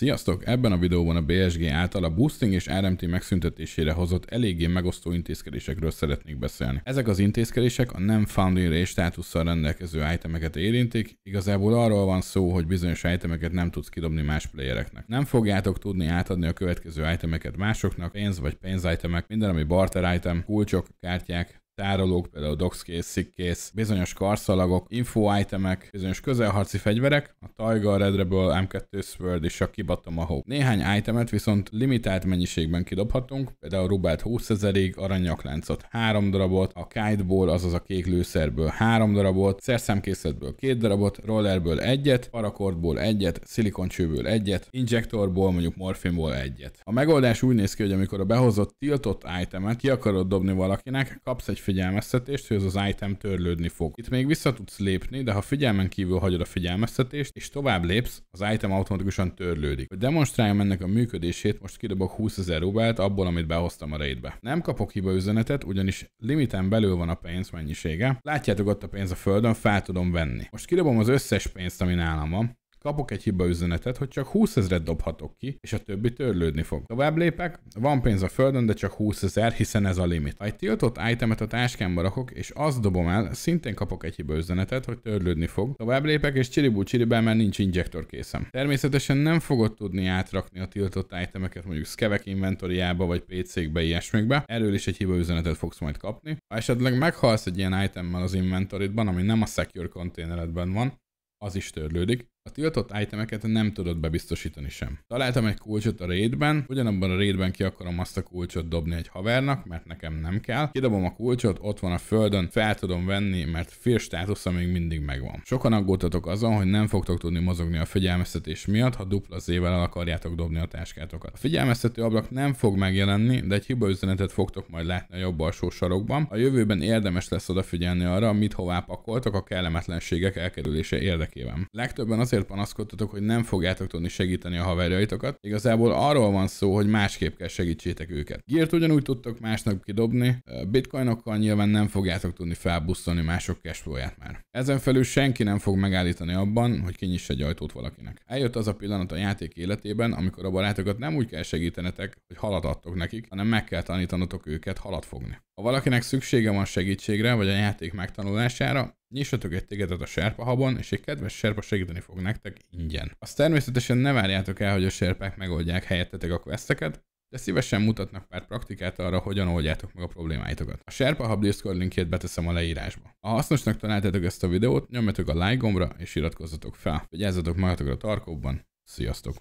Sziasztok! Ebben a videóban a BSG által a boosting és RMT megszüntetésére hozott eléggé megosztó intézkedésekről szeretnék beszélni. Ezek az intézkedések a nem founding és státusszal rendelkező itemeket érintik, igazából arról van szó, hogy bizonyos itemeket nem tudsz kidobni más playereknek. Nem fogjátok tudni átadni a következő itemeket másoknak, pénz vagy pénz itemek, minden ami barter item, kulcsok, kártyák, tárolók, például doxkész, szikkész, bizonyos karszalagok, info itemek, bizonyos közelharci fegyverek, a Tiger, Rebel M2 Sword és a Kibatom a Néhány itemet viszont limitált mennyiségben kidobhatunk, például Rubelt 20 ezerig, aranyakláncot 3 darabot, a kiteból, azaz a kék lőszerből 3 darabot, szerszámkészletből 2 darabot, rollerből egyet, parakordból egyet, szilikoncsőből egyet, injektorból mondjuk morfinból egyet. A megoldás úgy néz ki, hogy amikor a behozott tiltott itemet ki akarod dobni valakinek, kapsz egy figyelmeztetést, hogy ez az item törlődni fog. Itt még vissza tudsz lépni, de ha figyelmen kívül hagyod a figyelmeztetést, és tovább lépsz, az item automatikusan törlődik. Hogy demonstráljam ennek a működését, most kidobok 20 ezer rubelt, abból, amit behoztam a raidbe. Nem kapok hiba üzenetet, ugyanis limiten belül van a pénz mennyisége. Látjátok ott a pénz a földön, fel tudom venni. Most kidobom az összes pénzt, ami nálam van, kapok egy hiba üzenetet, hogy csak 20 ezeret dobhatok ki, és a többi törlődni fog. Tovább lépek, van pénz a földön, de csak 20 ezer, hiszen ez a limit. Ha egy tiltott itemet a táskámba rakok, és azt dobom el, szintén kapok egy hiba üzenetet, hogy törlődni fog. Tovább lépek, és csiribú csiribá, mert nincs injektor készem. Természetesen nem fogod tudni átrakni a tiltott itemeket mondjuk skevek inventoriába, vagy PC-kbe, ilyesmikbe. Erről is egy hiba üzenetet fogsz majd kapni. Ha esetleg meghalsz egy ilyen itemmel az inventoridban, ami nem a secure containeredben van, az is törlődik. A tiltott itemeket nem tudod bebiztosítani sem. Találtam egy kulcsot a raidben, ugyanabban a raidben ki akarom azt a kulcsot dobni egy havernak, mert nekem nem kell. Kidobom a kulcsot, ott van a földön, fel tudom venni, mert fél státusza még mindig megvan. Sokan aggódtatok azon, hogy nem fogtok tudni mozogni a figyelmeztetés miatt, ha dupla zével el akarjátok dobni a táskátokat. A figyelmeztető ablak nem fog megjelenni, de egy hibaüzenetet fogtok majd látni a jobb alsó sarokban. A jövőben érdemes lesz odafigyelni arra, mit hová pakoltok a kellemetlenségek elkerülése érdekében. Legtöbben az azért panaszkodtatok, hogy nem fogjátok tudni segíteni a haverjaitokat. Igazából arról van szó, hogy másképp kell segítsétek őket. Gírt ugyanúgy tudtok másnak kidobni, bitcoinokkal nyilván nem fogjátok tudni felbuszolni mások cashflow-ját már. Ezen felül senki nem fog megállítani abban, hogy kinyiss egy ajtót valakinek. Eljött az a pillanat a játék életében, amikor a barátokat nem úgy kell segítenetek, hogy halat adtok nekik, hanem meg kell tanítanotok őket halat fogni. Ha valakinek szüksége van segítségre, vagy a játék megtanulására, Nyissatok téged a serpahabon, és egy kedves serpa segíteni fog nektek ingyen. Azt természetesen ne várjátok el, hogy a serpák megoldják helyettetek a questeket, de szívesen mutatnak pár praktikát arra, hogyan oldjátok meg a problémáitokat. A Sherpa Hub Discord linkjét beteszem a leírásba. Ha hasznosnak találtátok ezt a videót, nyomjatok a like gombra és iratkozzatok fel. Vigyázzatok magatokra a tarkóban. Sziasztok!